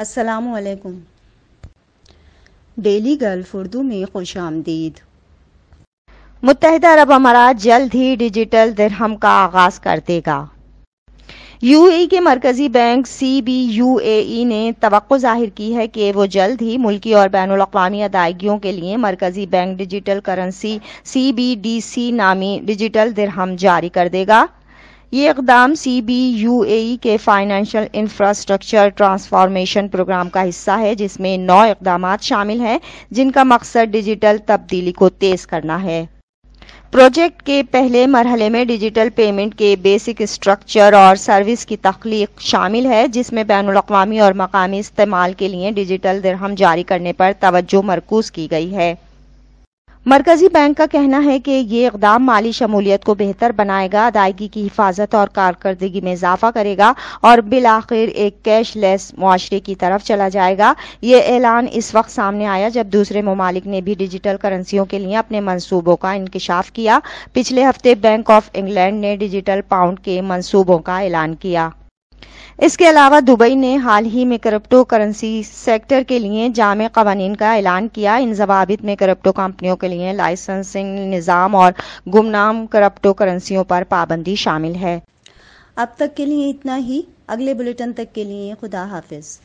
असलकुम daily gulf Urdu में खुश आमदीद मुतहदा अरब अमारात जल्द ही डिजिटल दरहम का आगाज कर देगा यूएई के मरकजी bank C B U A ने तो जाहिर की है कि वो जल्द ही मुल्की और बैन अवी अदायगियों के लिए मरकजी bank digital currency C B D C नामी डिजिटल दरहम जारी कर देगा ये इकदाम सी बी यू ए के फाइनेंशियल इंफ्रास्ट्रक्चर ट्रांसफॉर्मेशन प्रोग्राम का हिस्सा है जिसमें नौ इकदाम शामिल हैं जिनका मकसद डिजिटल तब्दीली को तेज़ करना है प्रोजेक्ट के पहले मरहले में डिजिटल पेमेंट के बेसिक स्ट्रक्चर और सर्विस की तख्लीक शामिल है जिसमें बैन अवी और मकामी इस्तेमाल के लिए डिजिटल दरहम जारी करने पर तवज्जो मरकूज की गई है मरकजी बैंक का कहना है कि ये इकदाम माली शमूलियत को बेहतर बनाएगा अदायगी की हिफाजत और कारकर्दगी में इजाफा करेगा और बिल आखिर एक कैश लेस माशरे की तरफ चला जाएगा ये ऐलान इस वक्त सामने आया जब दूसरे ममालिक ने भी डिजिटल करेंसियों के लिए अपने मनसूबों का इंकशाफ किया पिछले हफ्ते बैंक ऑफ इंग्लैंड ने डिजिटल पाउंड के मनसूबों का ऐलान किया इसके अलावा दुबई ने हाल ही में करप्टो करेंसी सेक्टर के लिए जाम कवानीन का ऐलान किया इन जवाबित में करप्टो कंपनियों के लिए लाइसेंसिंग निज़ाम और गुमनाम करप्टो करेंसियों पर पाबंदी शामिल है अब तक के लिए इतना ही अगले बुलेटिन तक के लिए खुदा हाफिज़